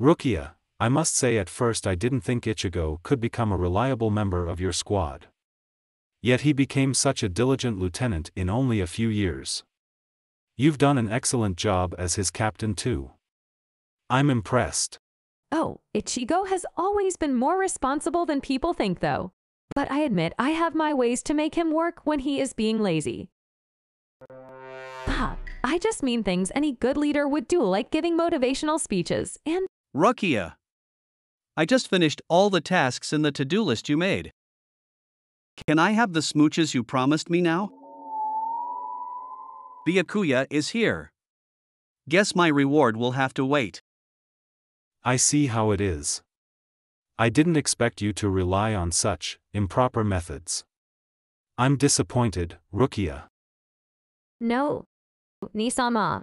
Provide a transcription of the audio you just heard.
Rukia, I must say at first I didn't think Ichigo could become a reliable member of your squad. Yet he became such a diligent lieutenant in only a few years. You've done an excellent job as his captain too. I'm impressed. Oh, Ichigo has always been more responsible than people think though. But I admit I have my ways to make him work when he is being lazy. Ah, I just mean things any good leader would do like giving motivational speeches and Rukia. I just finished all the tasks in the to do list you made. Can I have the smooches you promised me now? Byakuya is here. Guess my reward will have to wait. I see how it is. I didn't expect you to rely on such improper methods. I'm disappointed, Rukia. No. Nisama.